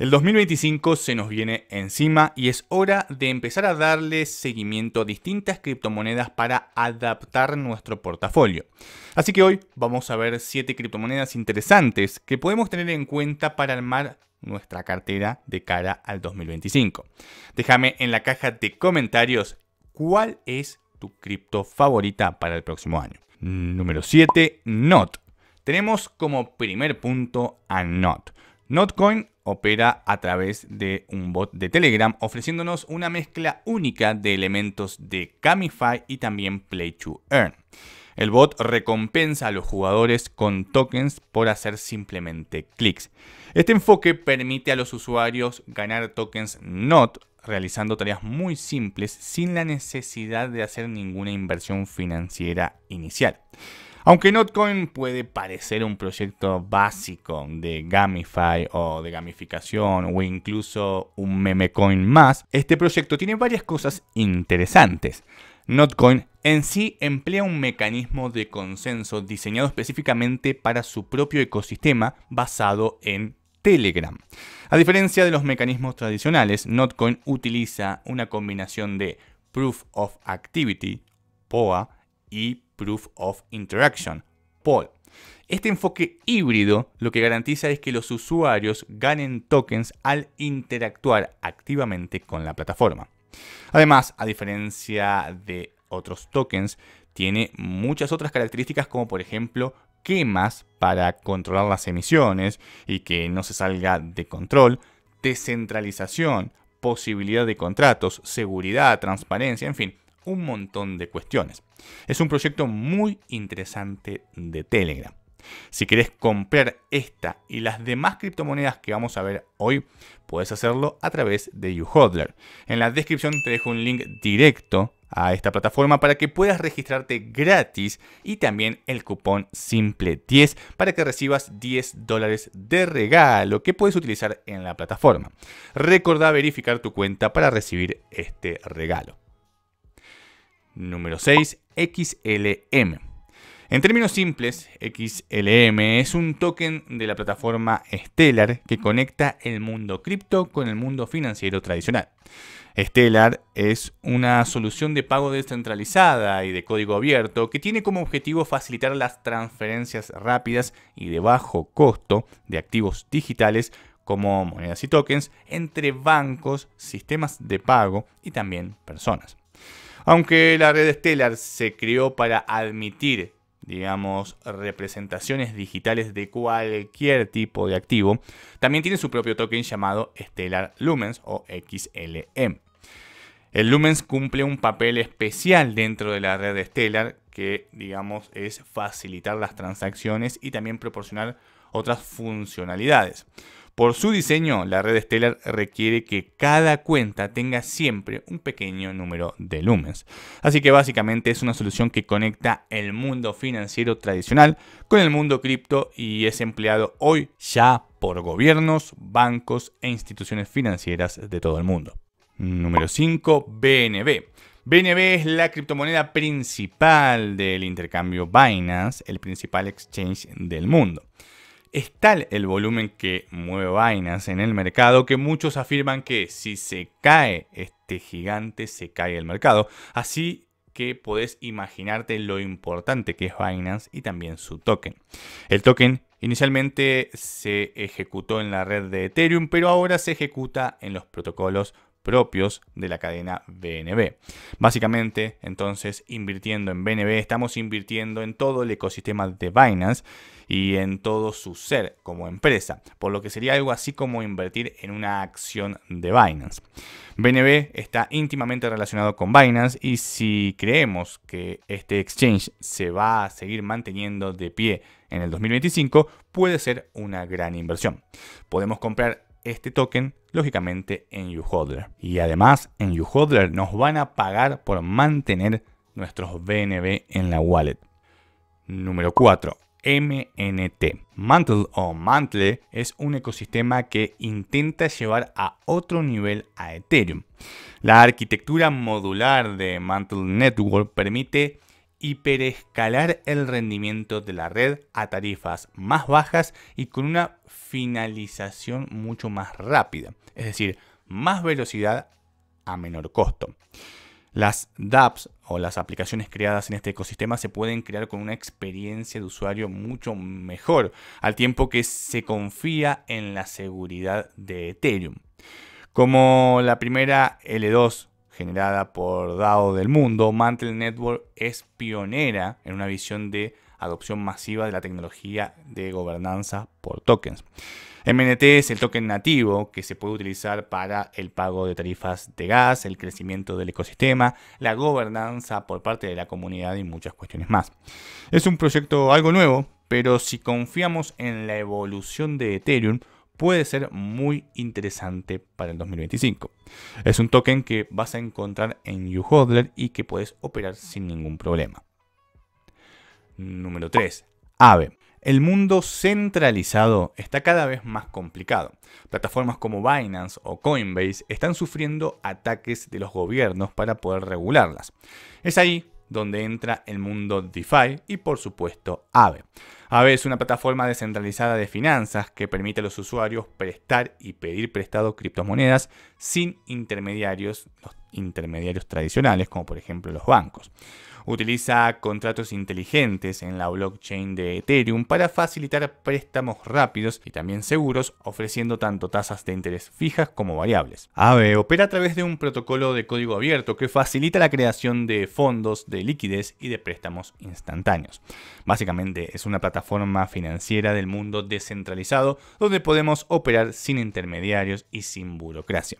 El 2025 se nos viene encima y es hora de empezar a darle seguimiento a distintas criptomonedas para adaptar nuestro portafolio. Así que hoy vamos a ver 7 criptomonedas interesantes que podemos tener en cuenta para armar nuestra cartera de cara al 2025. Déjame en la caja de comentarios cuál es tu cripto favorita para el próximo año. Número 7, NOT. Tenemos como primer punto a NOT Notcoin opera a través de un bot de Telegram ofreciéndonos una mezcla única de elementos de Camify y también Play to Earn. El bot recompensa a los jugadores con tokens por hacer simplemente clics. Este enfoque permite a los usuarios ganar tokens NOT realizando tareas muy simples sin la necesidad de hacer ninguna inversión financiera inicial. Aunque Notcoin puede parecer un proyecto básico de gamify o de gamificación o incluso un memecoin más, este proyecto tiene varias cosas interesantes. Notcoin en sí emplea un mecanismo de consenso diseñado específicamente para su propio ecosistema basado en Telegram. A diferencia de los mecanismos tradicionales, Notcoin utiliza una combinación de Proof of Activity, POA, y Proof of Interaction, Pol. Este enfoque híbrido lo que garantiza es que los usuarios ganen tokens al interactuar activamente con la plataforma. Además, a diferencia de otros tokens, tiene muchas otras características como por ejemplo quemas para controlar las emisiones y que no se salga de control, descentralización, posibilidad de contratos, seguridad, transparencia, en fin, un montón de cuestiones. Es un proyecto muy interesante de Telegram. Si querés comprar esta y las demás criptomonedas que vamos a ver hoy, puedes hacerlo a través de YouHodler. En la descripción te dejo un link directo a esta plataforma para que puedas registrarte gratis y también el cupón simple 10 para que recibas 10 dólares de regalo que puedes utilizar en la plataforma. Recordá verificar tu cuenta para recibir este regalo. Número 6, XLM. En términos simples, XLM es un token de la plataforma Stellar que conecta el mundo cripto con el mundo financiero tradicional. Stellar es una solución de pago descentralizada y de código abierto que tiene como objetivo facilitar las transferencias rápidas y de bajo costo de activos digitales como monedas y tokens entre bancos, sistemas de pago y también personas. Aunque la red Stellar se creó para admitir, digamos, representaciones digitales de cualquier tipo de activo, también tiene su propio token llamado Stellar Lumens o XLM. El Lumens cumple un papel especial dentro de la red Stellar que, digamos, es facilitar las transacciones y también proporcionar otras funcionalidades. Por su diseño, la red Stellar requiere que cada cuenta tenga siempre un pequeño número de lumens. Así que básicamente es una solución que conecta el mundo financiero tradicional con el mundo cripto y es empleado hoy ya por gobiernos, bancos e instituciones financieras de todo el mundo. Número 5, BNB. BNB es la criptomoneda principal del intercambio Binance, el principal exchange del mundo. Es tal el volumen que mueve Binance en el mercado que muchos afirman que si se cae este gigante, se cae el mercado. Así que podés imaginarte lo importante que es Binance y también su token. El token inicialmente se ejecutó en la red de Ethereum, pero ahora se ejecuta en los protocolos propios de la cadena BNB. Básicamente, entonces, invirtiendo en BNB, estamos invirtiendo en todo el ecosistema de Binance y en todo su ser como empresa, por lo que sería algo así como invertir en una acción de Binance. BNB está íntimamente relacionado con Binance y si creemos que este exchange se va a seguir manteniendo de pie en el 2025, puede ser una gran inversión. Podemos comprar este token, lógicamente en YouHodler. Y además en YouHodler nos van a pagar por mantener nuestros BNB en la wallet. Número 4. MNT. Mantle o Mantle es un ecosistema que intenta llevar a otro nivel a Ethereum. La arquitectura modular de Mantle Network permite hiperescalar el rendimiento de la red a tarifas más bajas y con una finalización mucho más rápida, es decir, más velocidad a menor costo. Las dApps o las aplicaciones creadas en este ecosistema se pueden crear con una experiencia de usuario mucho mejor, al tiempo que se confía en la seguridad de Ethereum. Como la primera L2 generada por DAO del mundo, Mantle Network es pionera en una visión de adopción masiva de la tecnología de gobernanza por tokens. MNT es el token nativo que se puede utilizar para el pago de tarifas de gas, el crecimiento del ecosistema, la gobernanza por parte de la comunidad y muchas cuestiones más. Es un proyecto algo nuevo, pero si confiamos en la evolución de Ethereum, puede ser muy interesante para el 2025. Es un token que vas a encontrar en YouHodler y que puedes operar sin ningún problema. Número 3. AVE. El mundo centralizado está cada vez más complicado. Plataformas como Binance o Coinbase están sufriendo ataques de los gobiernos para poder regularlas. Es ahí donde entra el mundo DeFi y por supuesto Aave. Aave es una plataforma descentralizada de finanzas que permite a los usuarios prestar y pedir prestado criptomonedas sin intermediarios, los intermediarios tradicionales como por ejemplo los bancos utiliza contratos inteligentes en la blockchain de Ethereum para facilitar préstamos rápidos y también seguros, ofreciendo tanto tasas de interés fijas como variables. Aave opera a través de un protocolo de código abierto que facilita la creación de fondos de liquidez y de préstamos instantáneos. Básicamente es una plataforma financiera del mundo descentralizado donde podemos operar sin intermediarios y sin burocracia.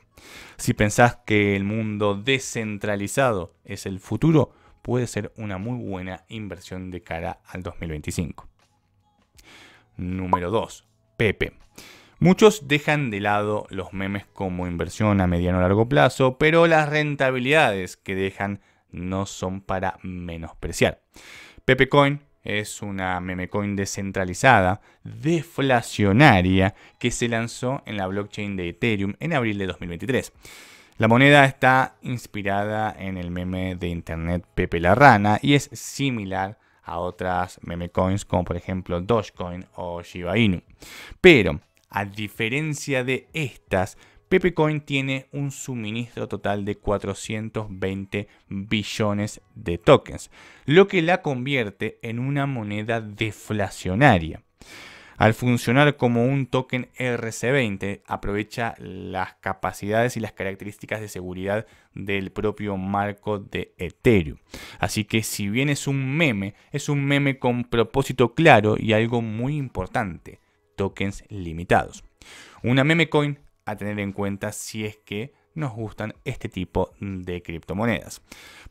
Si pensás que el mundo descentralizado es el futuro, puede ser una muy buena inversión de cara al 2025. Número 2. Pepe. Muchos dejan de lado los memes como inversión a mediano o largo plazo, pero las rentabilidades que dejan no son para menospreciar. Pepe Coin es una memecoin descentralizada, deflacionaria, que se lanzó en la blockchain de Ethereum en abril de 2023. La moneda está inspirada en el meme de internet Pepe la Rana y es similar a otras meme coins como por ejemplo Dogecoin o Shiba Inu. Pero a diferencia de estas, Pepecoin tiene un suministro total de 420 billones de tokens, lo que la convierte en una moneda deflacionaria. Al funcionar como un token RC20, aprovecha las capacidades y las características de seguridad del propio marco de Ethereum. Así que si bien es un meme, es un meme con propósito claro y algo muy importante, tokens limitados. Una meme coin a tener en cuenta si es que nos gustan este tipo de criptomonedas.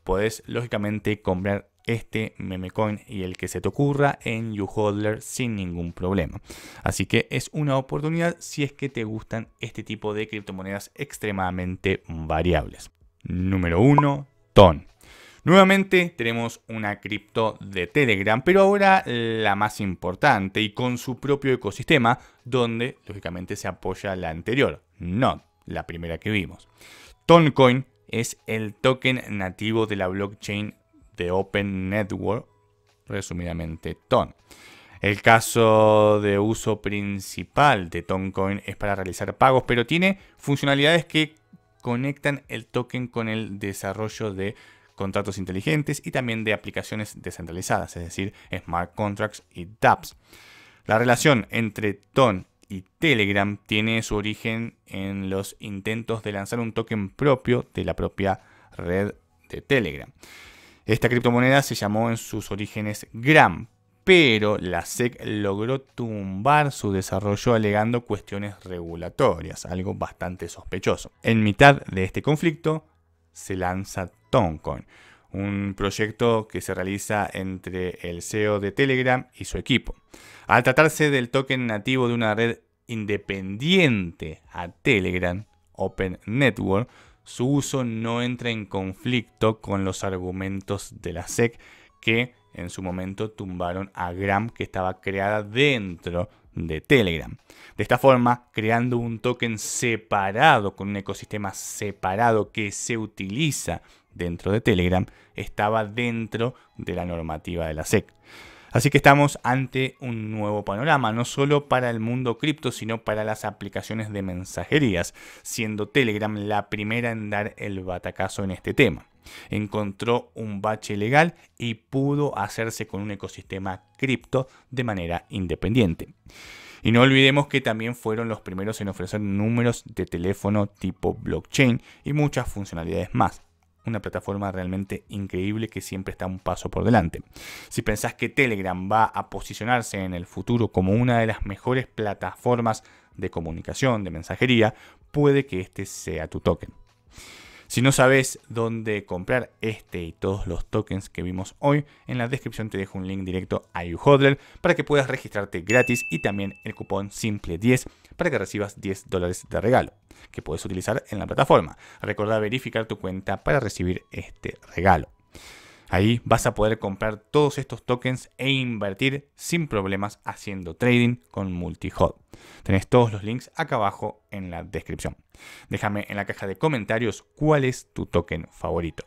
Podés lógicamente comprar este memecoin y el que se te ocurra en YouHodler sin ningún problema. Así que es una oportunidad si es que te gustan este tipo de criptomonedas extremadamente variables. Número 1, TON. Nuevamente tenemos una cripto de Telegram, pero ahora la más importante y con su propio ecosistema, donde lógicamente se apoya la anterior, no la primera que vimos. Toncoin es el token nativo de la blockchain de Open Network, resumidamente TON. El caso de uso principal de Toncoin es para realizar pagos, pero tiene funcionalidades que conectan el token con el desarrollo de contratos inteligentes y también de aplicaciones descentralizadas, es decir, smart contracts y dApps. La relación entre TON y Telegram tiene su origen en los intentos de lanzar un token propio de la propia red de Telegram. Esta criptomoneda se llamó en sus orígenes Gram, pero la SEC logró tumbar su desarrollo alegando cuestiones regulatorias, algo bastante sospechoso. En mitad de este conflicto se lanza Toncoin, un proyecto que se realiza entre el CEO de Telegram y su equipo. Al tratarse del token nativo de una red independiente a Telegram, Open Network, su uso no entra en conflicto con los argumentos de la SEC que en su momento tumbaron a Gram que estaba creada dentro de Telegram. De esta forma, creando un token separado con un ecosistema separado que se utiliza dentro de Telegram, estaba dentro de la normativa de la SEC. Así que estamos ante un nuevo panorama, no solo para el mundo cripto, sino para las aplicaciones de mensajerías, siendo Telegram la primera en dar el batacazo en este tema. Encontró un bache legal y pudo hacerse con un ecosistema cripto de manera independiente. Y no olvidemos que también fueron los primeros en ofrecer números de teléfono tipo blockchain y muchas funcionalidades más una plataforma realmente increíble que siempre está un paso por delante. Si pensás que Telegram va a posicionarse en el futuro como una de las mejores plataformas de comunicación, de mensajería, puede que este sea tu token. Si no sabes dónde comprar este y todos los tokens que vimos hoy, en la descripción te dejo un link directo a YouHodler para que puedas registrarte gratis y también el cupón Simple10 para que recibas 10 dólares de regalo puedes utilizar en la plataforma. Recuerda verificar tu cuenta para recibir este regalo. Ahí vas a poder comprar todos estos tokens e invertir sin problemas haciendo trading con Multihod. Tenés todos los links acá abajo en la descripción. Déjame en la caja de comentarios cuál es tu token favorito.